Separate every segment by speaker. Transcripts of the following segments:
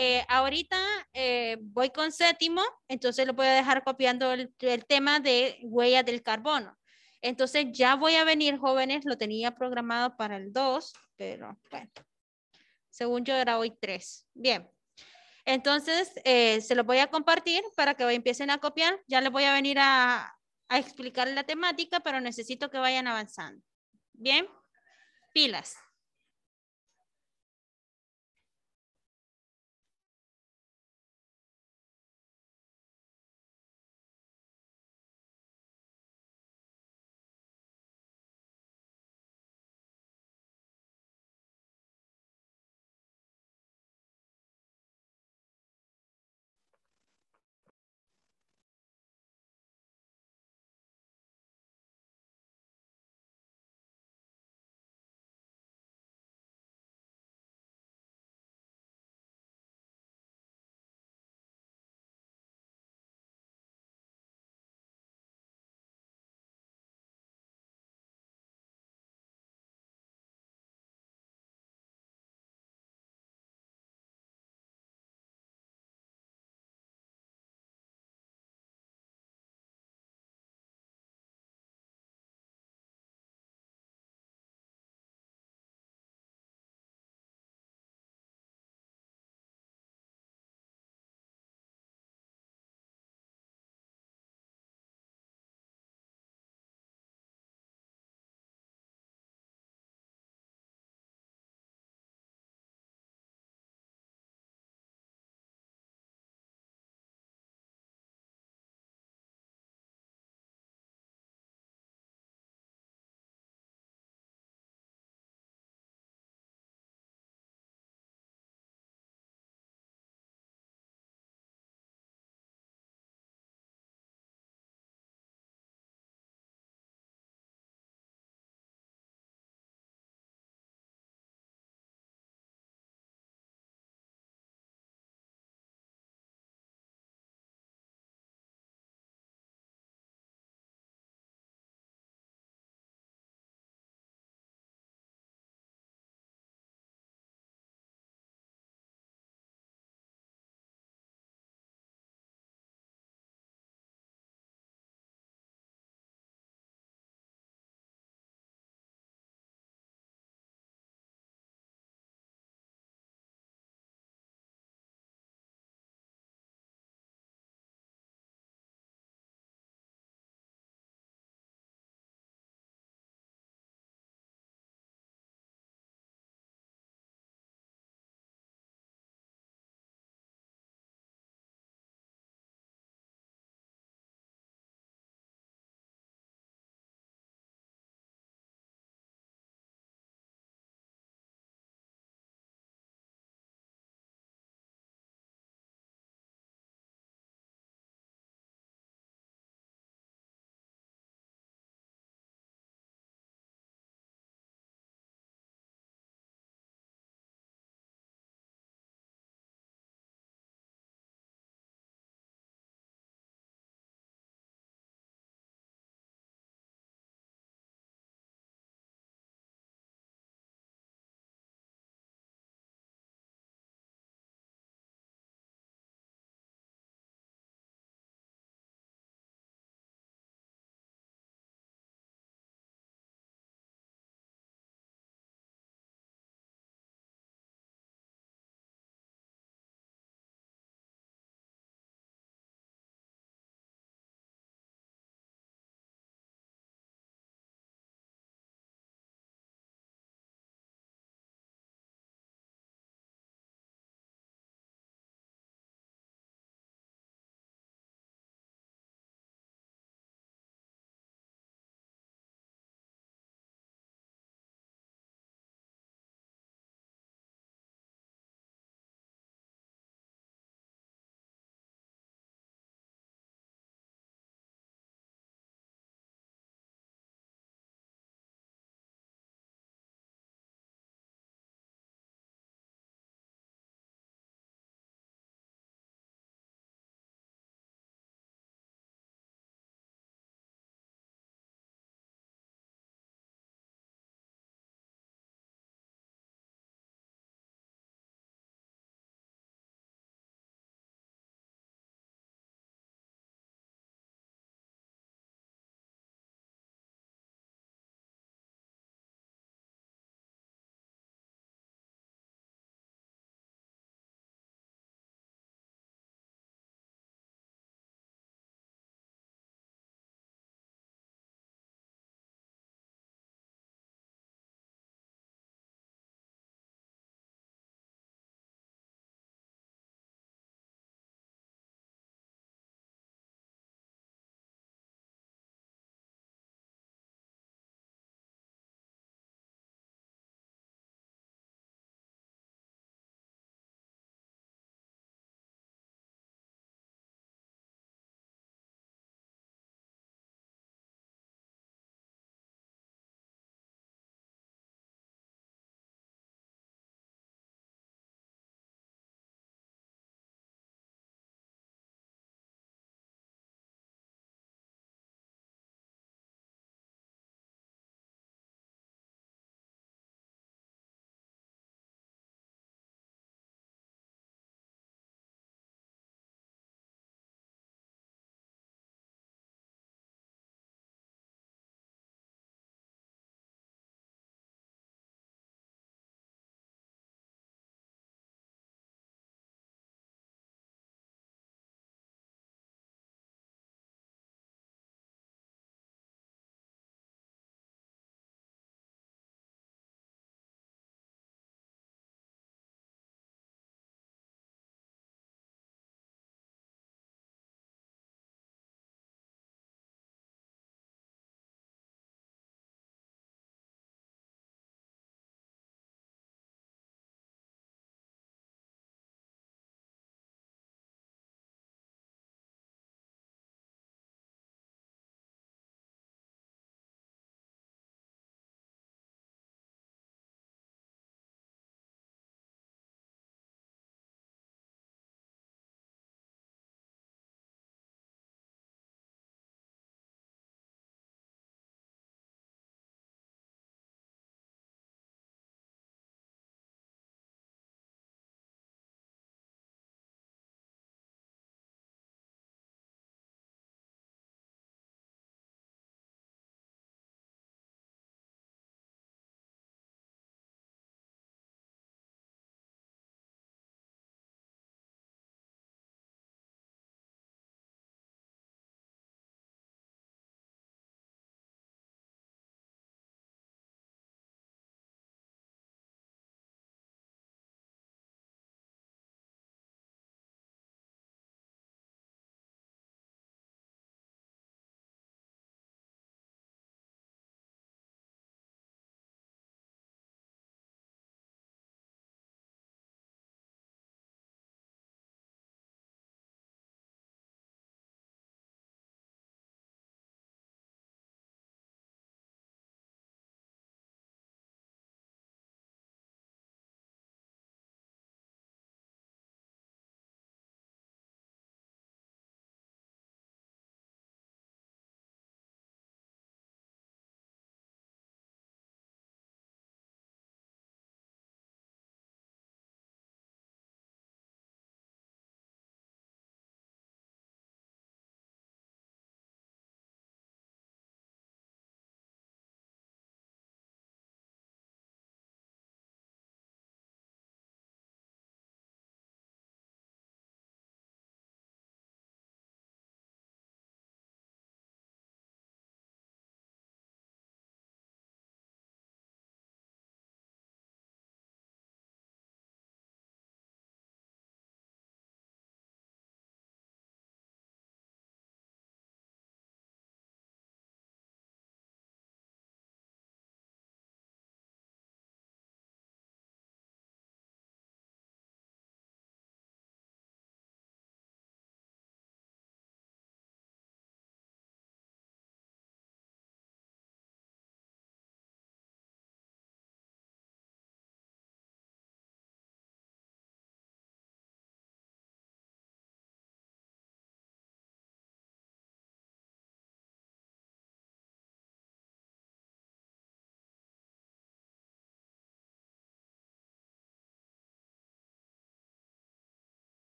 Speaker 1: Eh, ahorita eh, voy con séptimo, entonces lo voy a dejar copiando el, tema de huella del carbono. Entonces ya voy a venir, jóvenes, lo tenía programado para el 2, pero bueno, según yo era hoy 3. Bien, entonces eh, se lo voy a compartir para que empiecen a copiar. Ya les voy a venir a, a explicar la temática, pero necesito que vayan avanzando. Bien, pilas.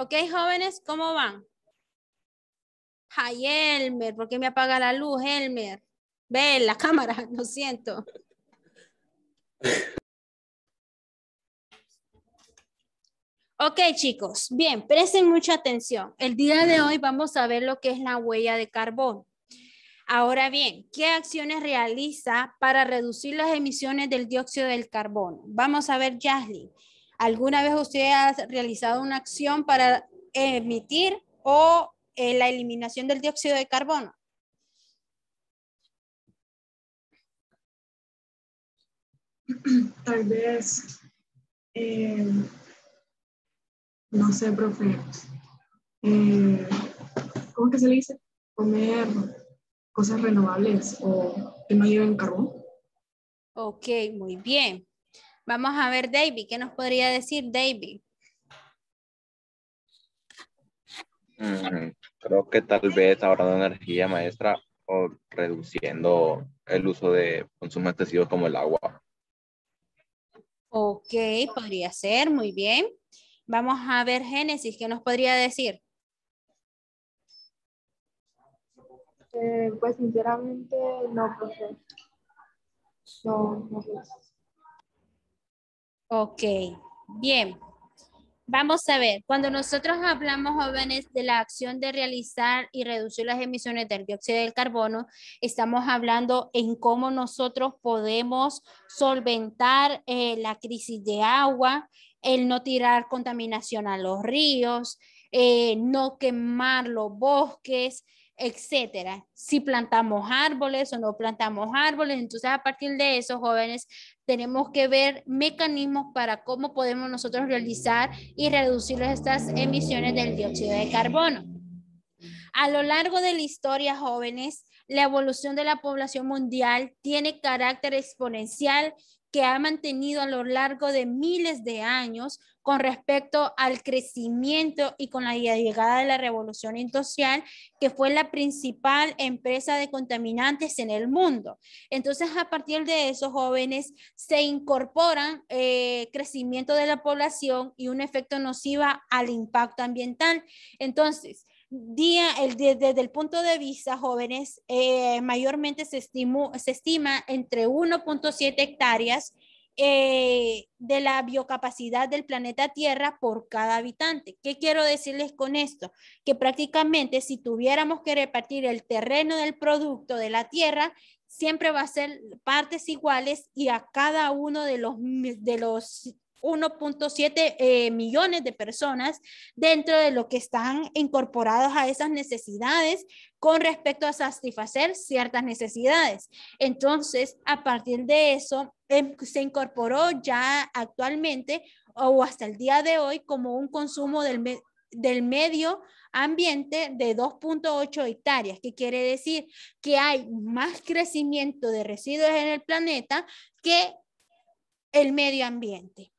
Speaker 1: Ok, jóvenes, ¿cómo van? Ay, Elmer, ¿por qué me apaga la luz, Elmer? Ven, la cámara, lo siento. Ok, chicos, bien, presten mucha atención. El día de hoy vamos a ver lo que es la huella de carbono. Ahora bien, ¿qué acciones realiza para reducir las emisiones del dióxido del carbono? Vamos a ver, Jasly. ¿Alguna vez usted ha realizado una acción para emitir o eh, la eliminación del dióxido de carbono?
Speaker 2: Tal
Speaker 3: vez, eh, no sé, profe, eh, ¿cómo que se le dice? Comer cosas renovables o que no lleven carbón.
Speaker 1: Ok, muy bien. Vamos a ver, David, ¿qué nos podría decir David?
Speaker 3: Mm, creo que tal vez ahorrando energía, maestra, o reduciendo el uso de consumos excesivo como el agua.
Speaker 1: Ok, podría ser, muy bien. Vamos a ver Génesis, ¿qué nos podría decir? Eh, pues sinceramente no, profesor. No, no, profesor. Ok, bien. Vamos a ver, cuando nosotros hablamos jóvenes de la acción de realizar y reducir las emisiones del dióxido de carbono, estamos hablando en cómo nosotros podemos solventar eh, la crisis de agua, el no tirar contaminación a los ríos, eh, no quemar los bosques, etcétera. Si plantamos árboles o no plantamos árboles, entonces a partir de eso, jóvenes, tenemos que ver mecanismos para cómo podemos nosotros realizar y reducir estas emisiones del dióxido de carbono. A lo largo de la historia, jóvenes, la evolución de la población mundial tiene carácter exponencial que ha mantenido a lo largo de miles de años con respecto al crecimiento y con la llegada de la revolución industrial, que fue la principal empresa de contaminantes en el mundo. Entonces, a partir de eso, jóvenes se incorporan eh, crecimiento de la población y un efecto nociva al impacto ambiental. Entonces, día, el, desde el punto de vista jóvenes, eh, mayormente se, se estima entre 1.7 hectáreas eh, de la biocapacidad del planeta Tierra por cada habitante. ¿Qué quiero decirles con esto? Que prácticamente si tuviéramos que repartir el terreno del producto de la Tierra, siempre va a ser partes iguales y a cada uno de los, de los 1.7 eh, millones de personas dentro de lo que están incorporados a esas necesidades con respecto a satisfacer ciertas necesidades. Entonces, a partir de eso, em, se incorporó ya actualmente o hasta el día de hoy como un consumo del medio ambiente de 2.8 hectáreas, que quiere decir que hay más crecimiento de residuos en el planeta que el medio ambiente.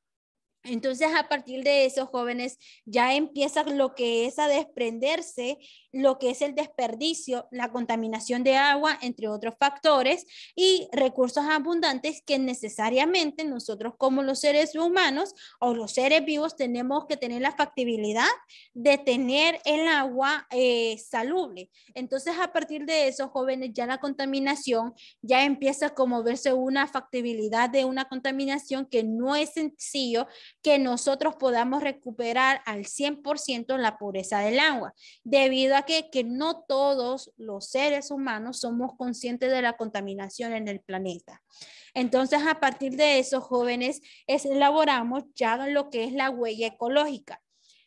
Speaker 1: Entonces, a partir de esos jóvenes ya empiezan lo que es a desprenderse lo que es el desperdicio, la contaminación de agua, entre otros factores, y recursos abundantes que necesariamente nosotros como los seres humanos o los seres vivos tenemos que tener la factibilidad de tener el agua eh, Entonces, a partir de eso, jóvenes, ya la contaminación ya empieza como verse una factibilidad de una contaminación que no es sencillo que nosotros podamos recuperar al 100% la pureza del agua, debido a que, no todos los seres humanos somos conscientes de la contaminación en el planeta? Entonces, a partir de eso, jóvenes, elaboramos ya lo que es la huella ecológica.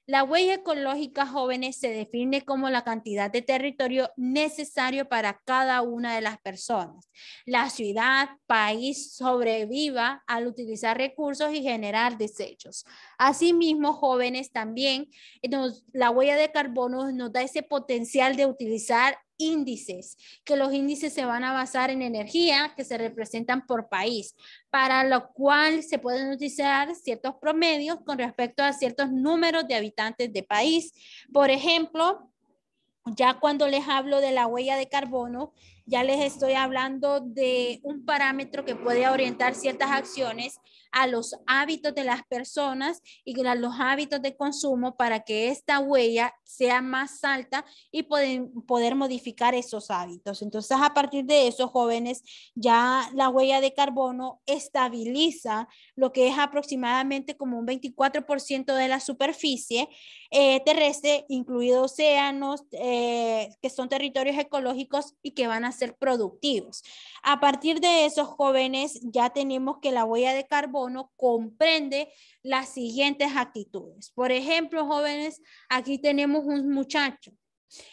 Speaker 1: La huella ecológica jóvenes se define como la cantidad de territorio necesario para cada una de las personas. La ciudad, país sobreviva al utilizar recursos y generar desechos. Asimismo, jóvenes también, la huella de carbono nos da ese potencial de utilizar índices, que los índices se van a basar en energía que se representan por país, para lo cual se pueden utilizar ciertos promedios con respecto a ciertos números de habitantes de país. Por ejemplo, ya cuando les hablo de la huella de carbono, ya les estoy hablando de un parámetro que puede orientar ciertas acciones a los hábitos de las personas y a los hábitos de consumo para que esta huella sea más alta y poder, poder modificar esos hábitos. Entonces, a partir de eso, jóvenes, ya la huella de carbono estabiliza lo que es aproximadamente como un 24% de la superficie eh, terrestre, incluidos océanos, eh, que son territorios ecológicos y que van a ser productivos. A partir de esos jóvenes ya tenemos que la huella de carbono comprende las siguientes actitudes. Por ejemplo, jóvenes, aquí tenemos un muchacho.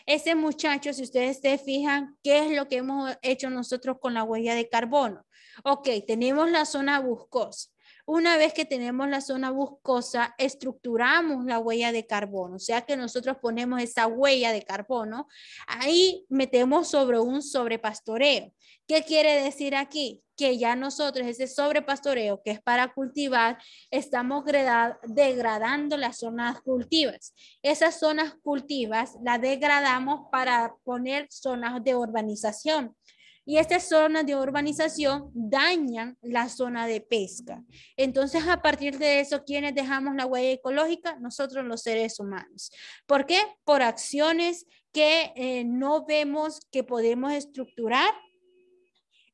Speaker 1: Ese muchacho, si ustedes se fijan, ¿qué es lo que hemos hecho nosotros con la huella de carbono? Ok, tenemos la zona buscosa, una vez que tenemos la zona boscosa, estructuramos la huella de carbono, o sea que nosotros ponemos esa huella de carbono, ahí metemos sobre un sobrepastoreo. ¿Qué quiere decir aquí? Que ya nosotros ese sobrepastoreo que es para cultivar, estamos degradando las zonas cultivas. Esas zonas cultivas las degradamos para poner zonas de urbanización y estas zonas de urbanización dañan la zona de pesca. Entonces, a partir de eso, ¿quiénes dejamos la huella ecológica? Nosotros los seres humanos. ¿Por qué? Por acciones que eh, no vemos que podemos estructurar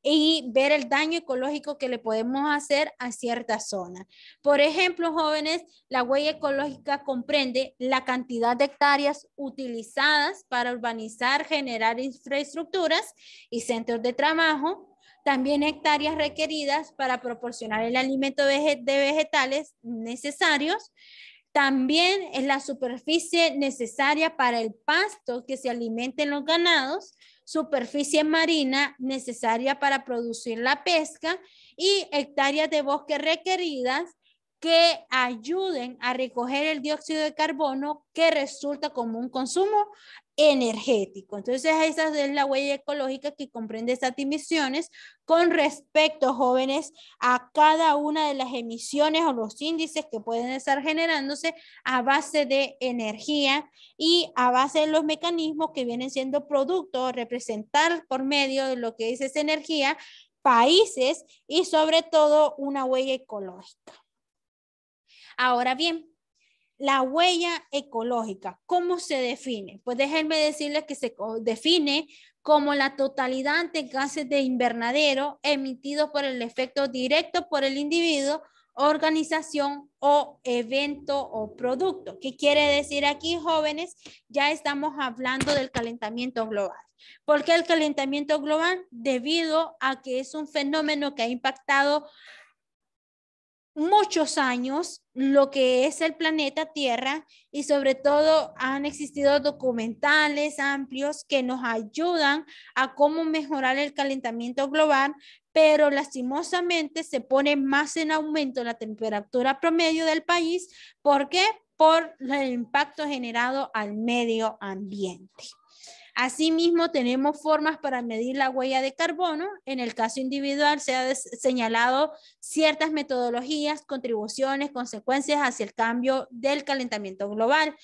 Speaker 1: y ver el daño ecológico que le podemos hacer a cierta zonas. Por ejemplo, jóvenes, la huella ecológica comprende la cantidad de hectáreas utilizadas para urbanizar, generar infraestructuras y centros de trabajo, también hectáreas requeridas para proporcionar el alimento de vegetales necesarios, también es la superficie necesaria para el pasto que se alimenten los ganados, superficie marina necesaria para producir la pesca y hectáreas de bosque requeridas que ayuden a recoger el dióxido de carbono que resulta como un consumo energético. Entonces, esa es la huella ecológica que comprende estas emisiones con respecto, jóvenes, a cada una de las emisiones o los índices que pueden estar generándose a base de energía y a base de los mecanismos que vienen siendo producto, representar por medio de lo que es esa energía, países y sobre todo una huella ecológica. Ahora bien, la huella ecológica, ¿cómo se define? Pues déjenme decirles que se define como la totalidad de gases de invernadero emitidos por el efecto directo por el individuo, organización o evento o producto. ¿Qué quiere decir aquí, jóvenes? Ya estamos hablando del calentamiento global. ¿Por qué el calentamiento global? Debido a que es un fenómeno que ha impactado muchos años lo que es el planeta Tierra y sobre todo han existido documentales amplios que nos ayudan a cómo mejorar el calentamiento global, pero lastimosamente se pone más en aumento la temperatura promedio del país. porque Por el impacto generado al medio ambiente. Asimismo, tenemos formas para medir la huella de carbono. En el caso individual se han señalado ciertas metodologías, contribuciones, consecuencias hacia el cambio del calentamiento global.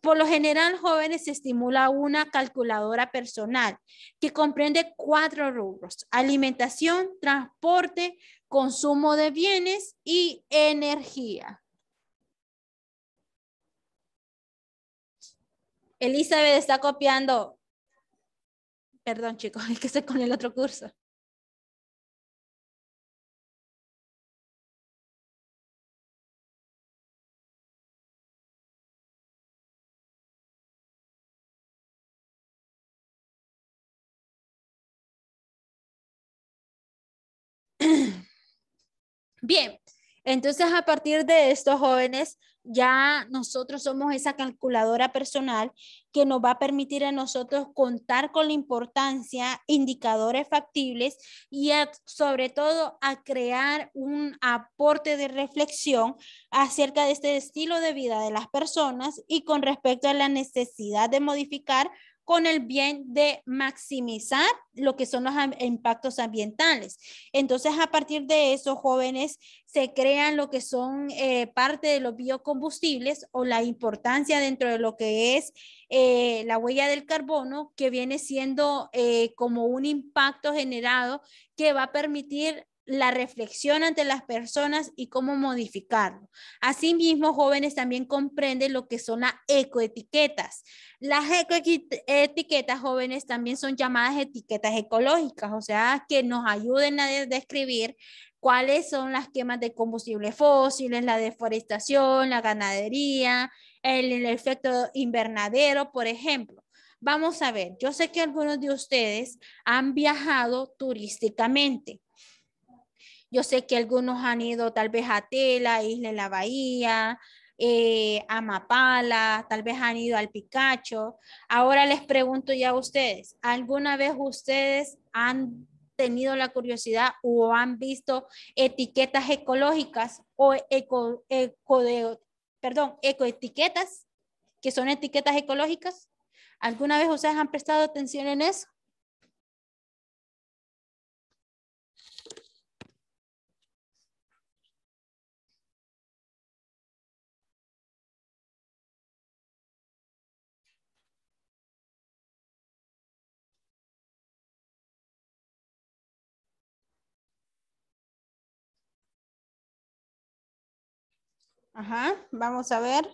Speaker 1: Por lo general, jóvenes se estimula una calculadora personal que comprende cuatro rubros, alimentación, transporte, consumo de bienes y energía.
Speaker 2: Elizabeth está copiando Perdón, chicos, es que estoy con el otro curso.
Speaker 1: Bien, entonces a partir de estos jóvenes, ya nosotros somos esa calculadora personal que nos va a permitir a nosotros contar con la importancia, indicadores factibles y sobre todo a crear un aporte de reflexión acerca de este estilo de vida de las personas y con respecto a la necesidad de modificar con el bien de maximizar lo que son los impactos ambientales. Entonces, a partir de eso, jóvenes, se crean lo que son eh, parte de los biocombustibles o la importancia dentro de lo que es eh, la huella del carbono, que viene siendo eh, como un impacto generado que va a permitir la reflexión ante las personas y cómo modificarlo. Asimismo, jóvenes también comprenden lo que son las ecoetiquetas. Las ecoetiquetas jóvenes también son llamadas etiquetas ecológicas, o sea, que nos ayuden a describir cuáles son las quemas de combustibles fósiles, la deforestación, la ganadería, el, el efecto invernadero, por ejemplo. Vamos a ver, yo sé que algunos de ustedes han viajado turísticamente yo sé que algunos han ido tal vez a Tela, Isla de la Bahía, eh, a Mapala, tal vez han ido al Picacho. Ahora les pregunto ya a ustedes, ¿alguna vez ustedes han tenido la curiosidad o han visto etiquetas ecológicas o eco, eco perdón, ecoetiquetas, que son etiquetas ecológicas? ¿Alguna vez ustedes han prestado atención en eso?
Speaker 2: Ajá, vamos a ver.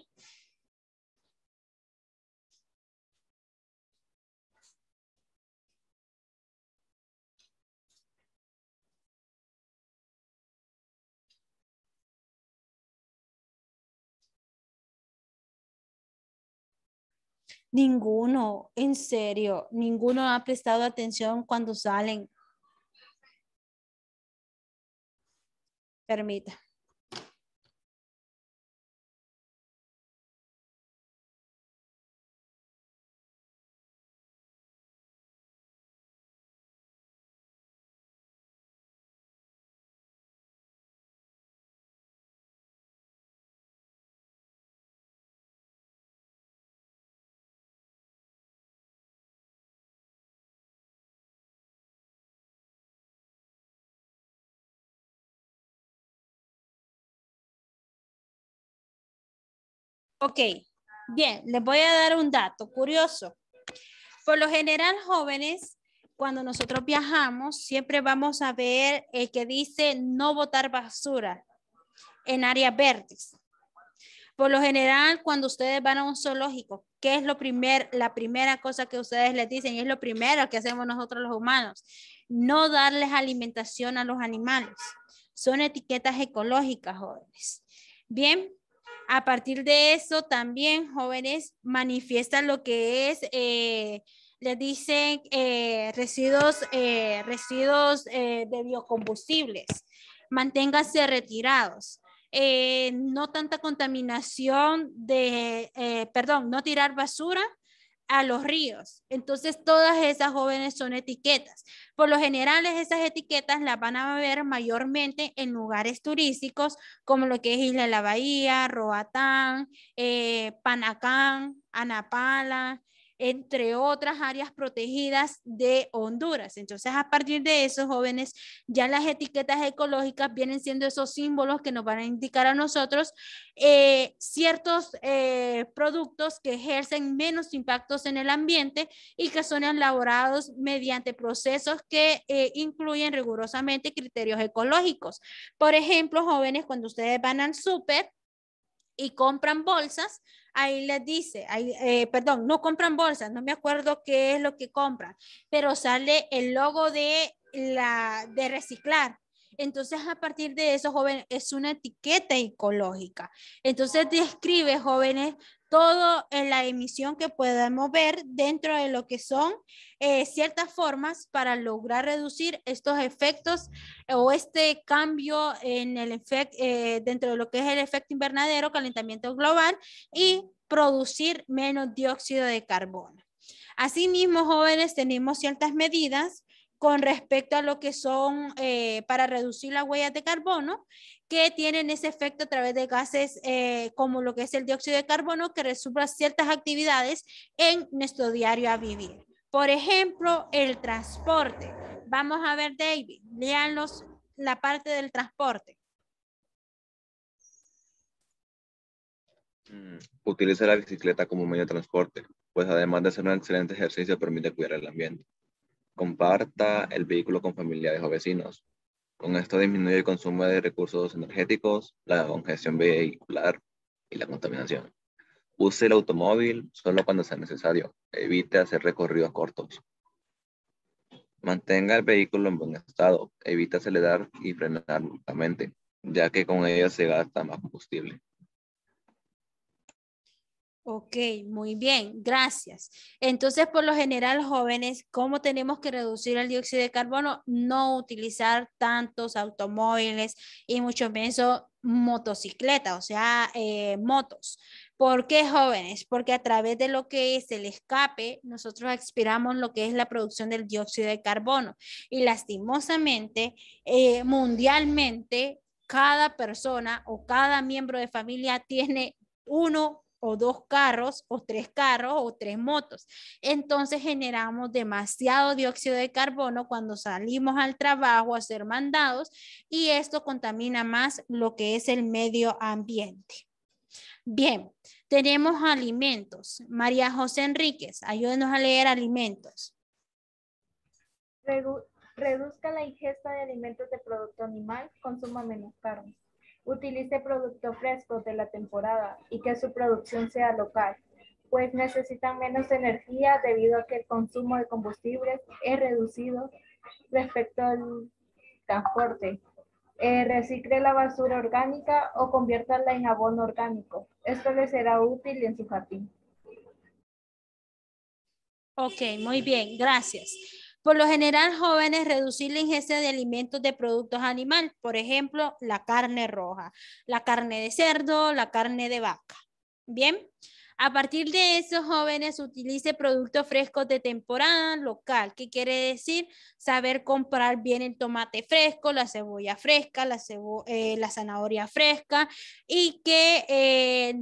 Speaker 1: Ninguno, en serio, ninguno ha prestado atención cuando salen. Permita. Ok, bien, les voy a dar un dato curioso. Por lo general, jóvenes, cuando nosotros viajamos, siempre vamos a ver el que dice no botar basura en áreas verdes. Por lo general, cuando ustedes van a un zoológico, ¿qué es lo primer, la primera cosa que ustedes les dicen? es lo primero que hacemos nosotros los humanos, no darles alimentación a los animales. Son etiquetas ecológicas, jóvenes. Bien, a partir de eso también jóvenes manifiestan lo que es, eh, les dicen eh, residuos, eh, residuos eh, de biocombustibles. Manténganse retirados. no tanta contaminación de, perdón, no tirar basura a los ríos. Entonces, todas esas jóvenes son etiquetas. Por lo general, esas etiquetas las van a ver mayormente en lugares turísticos como lo que es Isla de la Bahía, Roatán, eh, Panacán, Anapala, entre otras áreas protegidas de Honduras. Entonces, a partir de eso, jóvenes, ya las etiquetas ecológicas vienen siendo esos símbolos que nos van a indicar a nosotros eh, ciertos eh, productos que ejercen menos impactos en el ambiente y que son elaborados mediante procesos que eh, incluyen rigurosamente criterios ecológicos. Por ejemplo, jóvenes, cuando ustedes van al súper, y compran bolsas, ahí les dice, eh, perdón, no compran bolsas, no me acuerdo qué es lo que compran, pero sale el logo de la de reciclar. Entonces, a partir de eso, jóvenes, es una etiqueta ecológica. Entonces, describe, jóvenes, todo en la emisión que podemos ver dentro de lo que son eh, ciertas formas para lograr reducir estos efectos o este cambio en el eh, dentro de lo que es el efecto invernadero, calentamiento global y producir menos dióxido de carbono. Asimismo, jóvenes, tenemos ciertas medidas con respecto a lo que son eh, para reducir las huellas de carbono, que tienen ese efecto a través de gases eh, como lo que es el dióxido de carbono, que resulta ciertas actividades en nuestro diario a vivir. Por ejemplo, el transporte. Vamos a ver, David, leanlos la parte del transporte.
Speaker 3: Mm, utiliza la bicicleta como medio de transporte, pues además de ser un excelente ejercicio, permite cuidar el ambiente comparta el vehículo con familiares o vecinos. Con esto disminuye el consumo de recursos energéticos, la congestión vehicular y la contaminación. Use el automóvil solo cuando sea necesario. Evite hacer recorridos cortos. Mantenga el vehículo en buen estado. Evite acelerar y frenar lentamente, ya que con ello se gasta más combustible.
Speaker 1: Ok, muy bien, gracias. Entonces, por lo general, jóvenes, ¿cómo tenemos que reducir el dióxido de carbono? No utilizar tantos automóviles y mucho menos motocicletas, o sea, eh, motos. ¿Por qué, jóvenes? Porque a través de lo que es el escape, nosotros expiramos lo que es la producción del dióxido de carbono. Y lastimosamente, eh, mundialmente, cada persona o cada miembro de familia tiene uno o dos carros o tres carros o tres motos. Entonces generamos demasiado dióxido de carbono cuando salimos al trabajo a ser mandados y esto contamina más lo que es el medio ambiente. Bien, tenemos alimentos. María José Enríquez, ayúdenos a leer alimentos.
Speaker 3: reduzca la ingesta de alimentos de producto animal, consuma menos carne utilice producto fresco de la temporada y que su producción sea local, pues necesitan menos energía debido a que el consumo de combustibles es reducido respecto al transporte. Eh, recicle la basura orgánica o conviértala en abono orgánico. Esto le será útil en su jardín.
Speaker 1: Ok, muy bien, gracias. Por lo general, jóvenes, reducir la ingesta de alimentos de productos animales, por ejemplo, la carne roja, la carne de cerdo, la carne de vaca. Bien, a partir de eso, jóvenes, utilice productos frescos de temporada local, ¿qué quiere decir saber comprar bien el tomate fresco, la cebolla fresca, la, eh, zanahoria fresca y que eh,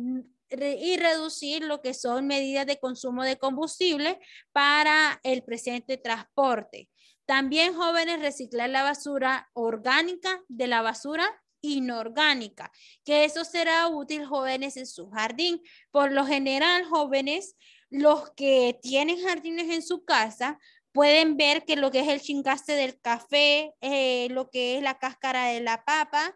Speaker 1: y reducir lo que son medidas de consumo de combustible para el presente transporte. También jóvenes reciclar la basura orgánica de la basura inorgánica, que eso será útil jóvenes en su jardín. Por lo general, jóvenes, los que tienen jardines en su casa, pueden ver que lo que es el chingaste del café, eh, lo que es la cáscara de la papa,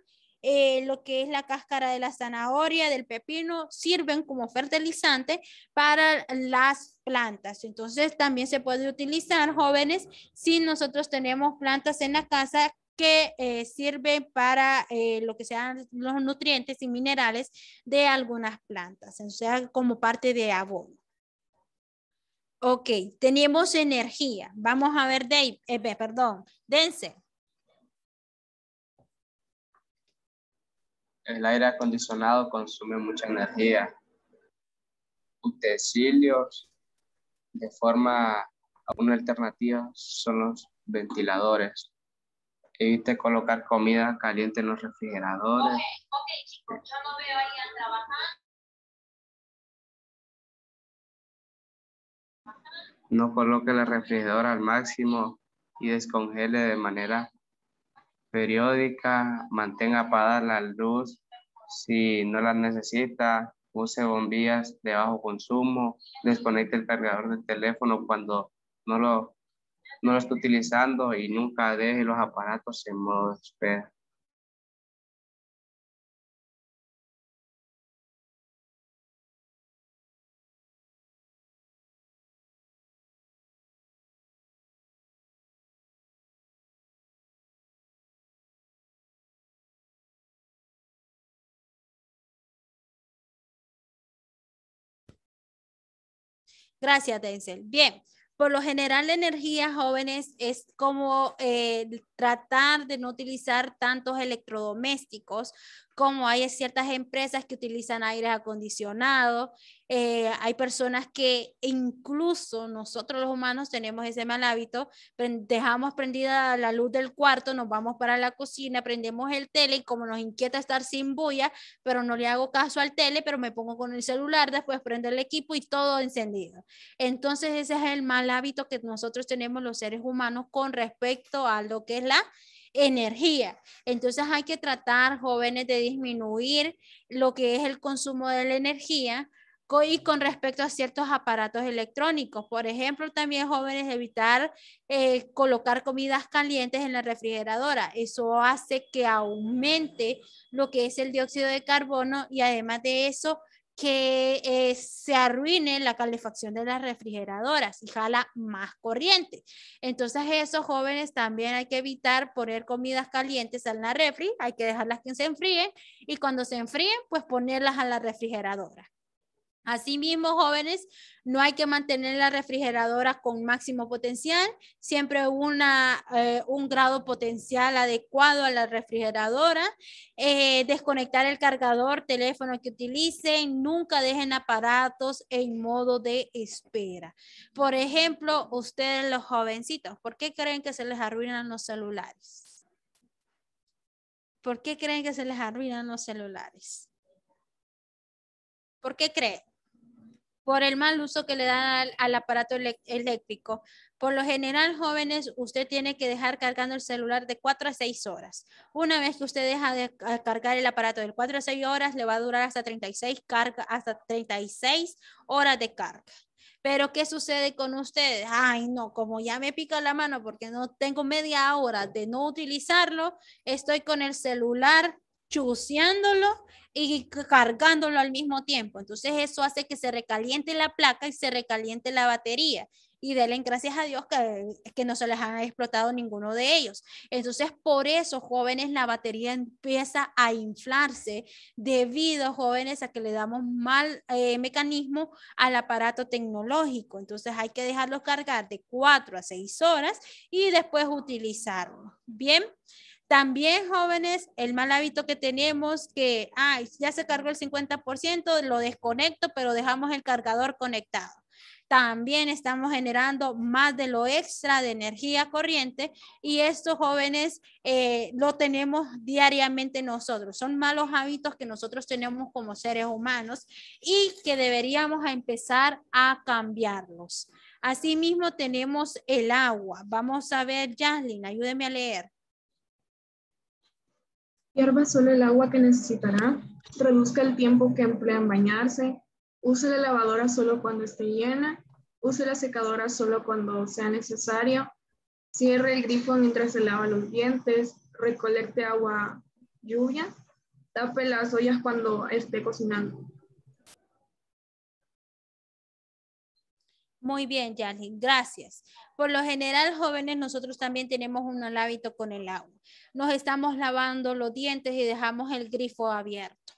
Speaker 1: eh, lo que es la cáscara de la zanahoria, del pepino, sirven como fertilizante para las plantas. Entonces también se puede utilizar, jóvenes, si nosotros tenemos plantas en la casa que eh, sirven para eh, lo que sean los nutrientes y minerales de algunas plantas, o sea, como parte de abono. Ok, tenemos energía. Vamos a ver, Dave, eh, perdón, Dense.
Speaker 3: El aire acondicionado consume mucha energía. Utensilios de forma una alternativa son los ventiladores. Evite colocar comida caliente en los refrigeradores. no No coloque la refrigeradora al máximo y descongele de manera periódica, mantenga apagada la luz si no la necesita, use bombillas de bajo consumo, desconecte el cargador del teléfono cuando no lo, no lo esté utilizando y nunca deje los aparatos en modo de
Speaker 2: espera. Gracias,
Speaker 1: Denzel. Bien, por lo general la energía jóvenes es como eh, tratar de no utilizar tantos electrodomésticos como hay ciertas empresas que utilizan aire acondicionado, eh, hay personas que incluso nosotros los humanos tenemos ese mal hábito, dejamos prendida la luz del cuarto, nos vamos para la cocina, prendemos el tele y como nos inquieta estar sin bulla, pero no le hago caso al tele, pero me pongo con el celular, después prendo el equipo y todo encendido. Entonces ese es el mal hábito que nosotros tenemos los seres humanos con respecto a lo que es la energía. Entonces hay que tratar, jóvenes, de disminuir lo que es el consumo de la energía y con respecto a ciertos aparatos electrónicos. Por ejemplo, también jóvenes evitar eh, colocar comidas calientes en la refrigeradora. Eso hace que aumente lo que es el dióxido de carbono y además de eso que eh, se arruine la calefacción de las refrigeradoras y jala más corriente. Entonces esos jóvenes también hay que evitar poner comidas calientes en la refri, hay que dejarlas que se enfríen y cuando se enfríen pues ponerlas a la refrigeradora. Asimismo, jóvenes, no hay que mantener la refrigeradora con máximo potencial, siempre una, eh, un grado potencial adecuado a la refrigeradora, eh, desconectar el cargador, teléfono que utilicen, nunca dejen aparatos en modo de espera. Por ejemplo, ustedes los jovencitos, ¿por qué creen que se les arruinan los celulares? ¿Por qué creen que se les arruinan los celulares? ¿Por qué creen? por el mal uso que le dan al, aparato eléctrico. Por lo general, jóvenes, usted tiene que dejar cargando el celular de 4 a 6 horas. Una vez que usted deja de cargar el aparato de 4 a 6 horas, le va a durar hasta 36, carga, hasta 36 horas de carga. Pero ¿qué sucede con ustedes? Ay, no, como ya me pica la mano porque no tengo media hora de no utilizarlo, estoy con el celular chuceándolo y cargándolo al mismo tiempo. Entonces eso hace que se recaliente la placa y se recaliente la batería. Y denle gracias a Dios que, no se les han explotado ninguno de ellos. Entonces, por eso, jóvenes, la batería empieza a inflarse debido, jóvenes, a que le damos mal eh, mecanismo al aparato tecnológico. Entonces, hay que dejarlo cargar de cuatro a seis horas y después utilizarlo. Bien. También jóvenes, el mal hábito que tenemos que, ay, ya se cargó el 50%, lo desconecto, pero dejamos el cargador conectado. También estamos generando más de lo extra de energía corriente y estos jóvenes eh, lo tenemos diariamente nosotros. Son malos hábitos que nosotros tenemos como seres humanos y que deberíamos empezar a cambiarlos. Asimismo tenemos el agua. Vamos a ver, Jasmine, ayúdeme a leer.
Speaker 3: Hierva solo el agua que necesitará, reduzca el tiempo que emplea en bañarse, use la lavadora solo cuando esté llena, use la secadora solo cuando sea necesario, cierre el grifo mientras se lava los dientes, recolecte agua lluvia, tape las ollas cuando esté cocinando.
Speaker 1: Muy bien, ya gracias. Por lo general, jóvenes, nosotros también tenemos un mal hábito con el agua. Nos estamos lavando los dientes y dejamos el grifo abierto.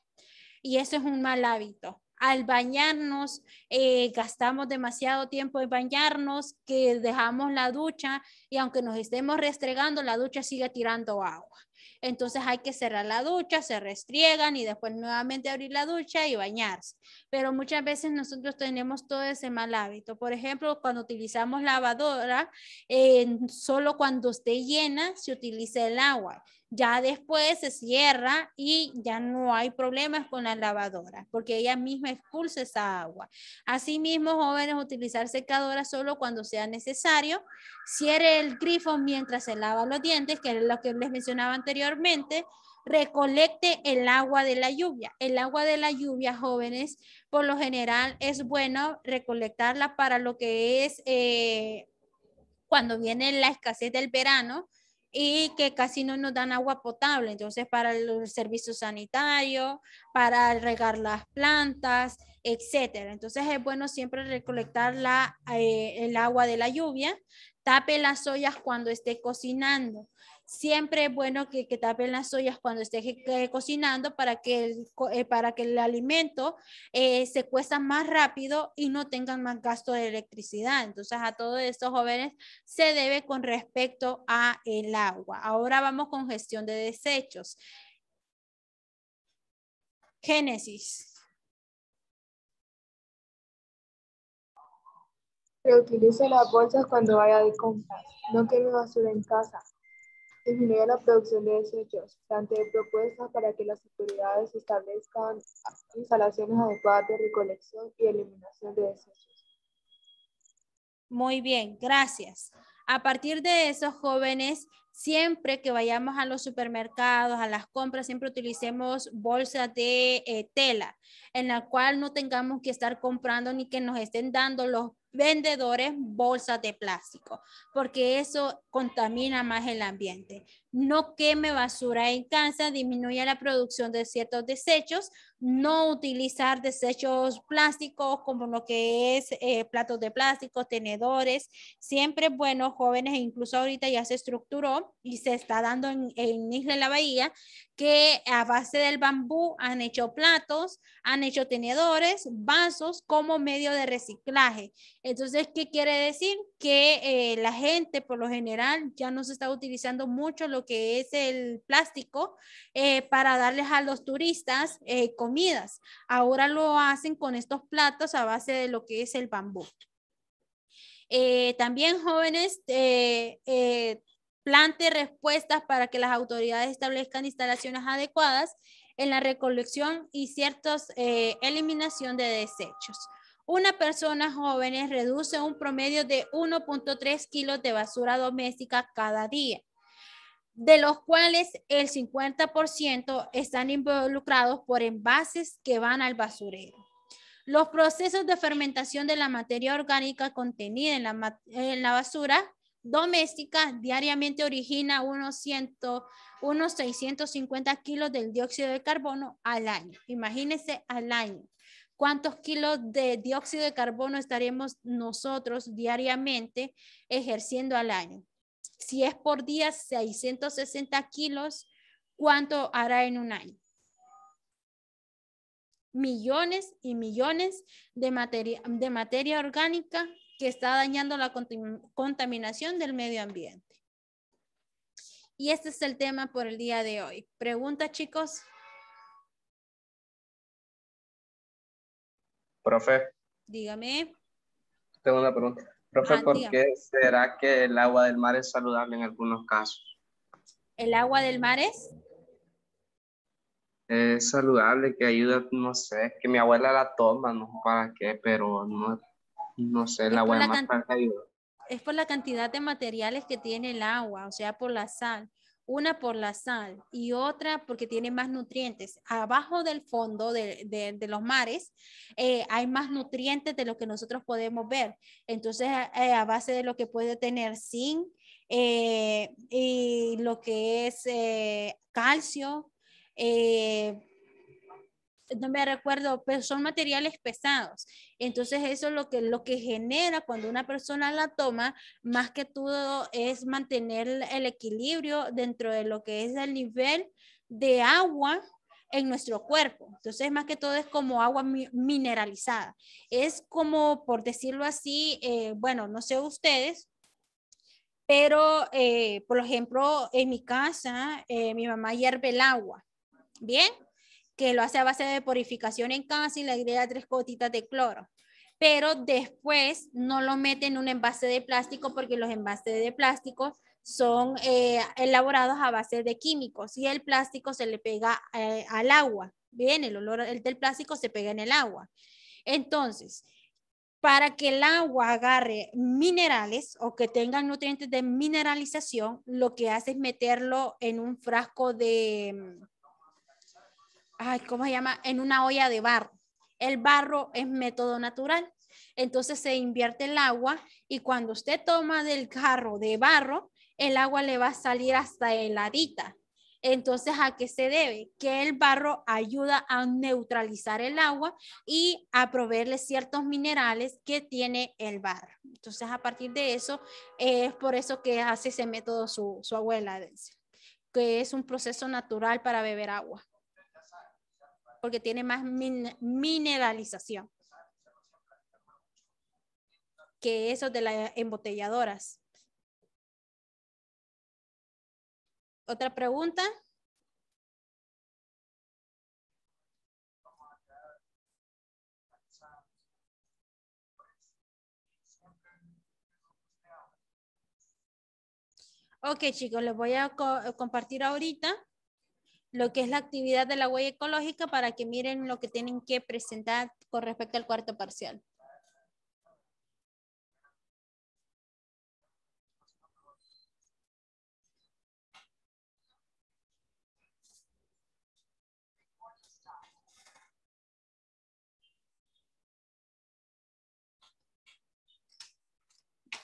Speaker 1: Y eso es un mal hábito. Al bañarnos, eh, gastamos demasiado tiempo en bañarnos, que dejamos la ducha y aunque nos estemos restregando, la ducha sigue tirando agua. Entonces hay que cerrar la ducha, se restriegan y después nuevamente abrir la ducha y bañarse. Pero muchas veces nosotros tenemos todo ese mal hábito. Por ejemplo, cuando utilizamos lavadora, eh, solo cuando esté llena se utiliza el agua. Ya después se cierra y ya no hay problemas con la lavadora porque ella misma expulsa esa agua. Asimismo, jóvenes, utilizar secadora solo cuando sea necesario Cierre el grifo mientras se lava los dientes, que es lo que les mencionaba anteriormente. Recolecte el agua de la lluvia. El agua de la lluvia, jóvenes, por lo general es bueno recolectarla para lo que es eh, cuando viene la escasez del verano y que casi no nos dan agua potable. Entonces, para el servicio sanitario, para regar las plantas, etcétera. Entonces, es bueno siempre recolectar la, eh, el agua de la lluvia. Tape las ollas cuando esté cocinando. Siempre es bueno que, tapen las ollas cuando esté cocinando para que el, eh, para que el alimento eh, se cuesta más rápido y no tengan más gasto de electricidad. Entonces a todos estos jóvenes se debe con respecto a el agua. Ahora vamos con gestión de desechos.
Speaker 2: Génesis.
Speaker 3: Reutilice las bolsas cuando vaya de compras. No queme basura en casa. Disminuya la producción de desechos. Plantee propuestas para que las autoridades establezcan instalaciones adecuadas de recolección y eliminación de desechos.
Speaker 1: Muy bien, gracias. A partir de esos jóvenes, siempre que vayamos a los supermercados, a las compras, siempre utilicemos bolsas de eh, tela, en la cual no tengamos que estar comprando ni que nos estén dando los vendedores bolsas de plástico, porque eso contamina más el ambiente no queme basura en casa, disminuya la producción de ciertos desechos, no utilizar desechos plásticos como lo que es eh, platos de plástico, tenedores. Siempre, bueno, jóvenes, e incluso ahorita ya se estructuró y se está dando en, Isla la Bahía, que a base del bambú han hecho platos, han hecho tenedores, vasos como medio de reciclaje. Entonces, ¿qué quiere decir? Que eh, la gente por lo general ya no se está utilizando mucho lo que es el plástico eh, para darles a los turistas eh, comidas. Ahora lo hacen con estos platos a base de lo que es el bambú. Eh, también jóvenes plante respuestas para que las autoridades establezcan instalaciones adecuadas en la recolección y ciertos eliminación de desechos una persona joven reduce un promedio de 1.3 kilos de basura doméstica cada día de los cuales el 50% están involucrados por envases que van al basurero. Los procesos de fermentación de la materia orgánica contenida en la, en la basura doméstica diariamente origina unos, unos 650 kilos del dióxido de carbono al año. Imagínense al año cuántos kilos de dióxido de carbono estaremos nosotros diariamente ejerciendo al año si es por día 660 kilos, ¿cuánto hará en un año? Millones y millones de materia, de materia orgánica que está dañando la contaminación del medio ambiente. Y este es el tema por el día de hoy. Pregunta, chicos. Profe. Dígame.
Speaker 3: Tengo una pregunta. Profe, ah, ¿por qué será que el agua del mar es saludable en algunos casos?
Speaker 1: ¿El agua del mar es?
Speaker 3: Es saludable, que ayuda, no sé, que mi abuela la toma, no sé para qué, pero no, no sé, el agua del mar
Speaker 1: Es por la cantidad de materiales que tiene el agua, o sea, por la sal una por la sal y otra porque tiene más nutrientes. Abajo del fondo de, los mares eh, hay más nutrientes de lo que nosotros podemos ver. Entonces, eh, a base de lo que puede tener zinc eh, y lo que es calcio, no me recuerdo, pero son materiales pesados. Entonces eso es lo que, lo que genera cuando una persona la toma, más que todo es mantener el equilibrio dentro de lo que es el nivel de agua en nuestro cuerpo. Entonces, más que todo es como agua mineralizada. Es como, por decirlo así, eh, bueno, no sé ustedes, pero, eh, por ejemplo, en mi casa, eh, mi mamá hierve el agua. Bien, que lo hace a base de purificación en casa y le agrega tres gotitas de cloro. Pero después no lo mete en un envase de plástico porque los envases de plástico son eh, elaborados a base de químicos y el plástico se le pega eh, al agua. Bien, el olor del plástico se pega en el agua. Entonces, para que el agua agarre minerales o que tengan nutrientes de mineralización, lo que hace es meterlo en un frasco de, ay, ¿cómo se llama? En una olla de barro. El barro es método natural. Entonces se invierte el agua y cuando usted toma del carro de barro, el agua le va a salir hasta heladita. Entonces, ¿a qué se debe? Que el barro ayuda a neutralizar el agua y a proveerle ciertos minerales que tiene el barro. Entonces, a partir de eso, es por eso que hace ese método su, su abuela, que es un proceso natural para beber agua porque tiene más mineralización que eso de las embotelladoras.
Speaker 2: ¿Otra pregunta?
Speaker 1: Ok, chicos, les voy a compartir ahorita lo que es la actividad de la huella ecológica para que miren lo que tienen que presentar con respecto al cuarto parcial.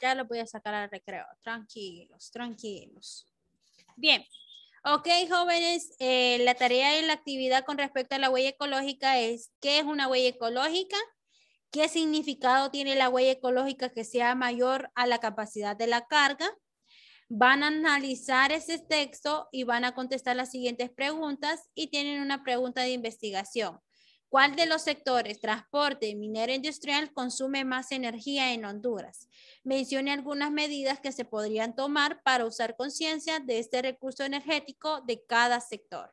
Speaker 1: Ya lo voy a sacar al recreo. Tranquilos, tranquilos. Bien. Ok, jóvenes, eh, la tarea y la actividad con respecto a la huella ecológica es qué es una huella ecológica, qué significado tiene la huella ecológica que sea mayor a la capacidad de la carga. Van a analizar ese texto y van a contestar las siguientes preguntas y tienen una pregunta de investigación. ¿Cuál de los sectores, transporte, minera industrial, consume más energía en Honduras? Mencione algunas medidas que se podrían tomar para usar conciencia de este recurso energético de cada sector.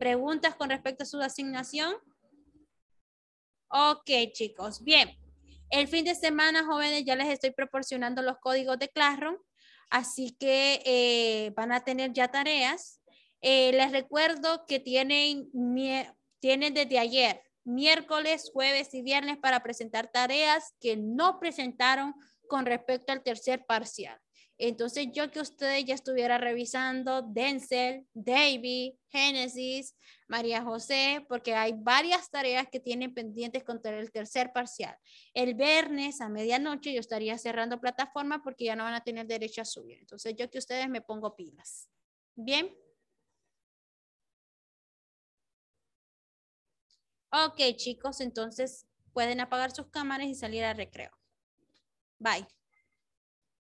Speaker 1: ¿Preguntas con respecto a su asignación? Ok, chicos. Bien. El fin de semana, jóvenes, ya les estoy proporcionando los códigos de Classroom, así que eh, van a tener ya tareas. Eh, les recuerdo que tienen tienen desde ayer, miércoles, jueves y viernes para presentar tareas que no presentaron con respecto al tercer parcial. Entonces, yo que ustedes ya estuviera revisando Denzel, David, Genesis, María José, porque hay varias tareas que tienen pendientes contra el tercer parcial. El viernes a medianoche yo estaría cerrando plataforma porque ya no van a tener derecho a subir. Entonces, yo que ustedes me pongo pilas. Bien. Ok, chicos, entonces pueden apagar sus cámaras y salir al recreo. Bye.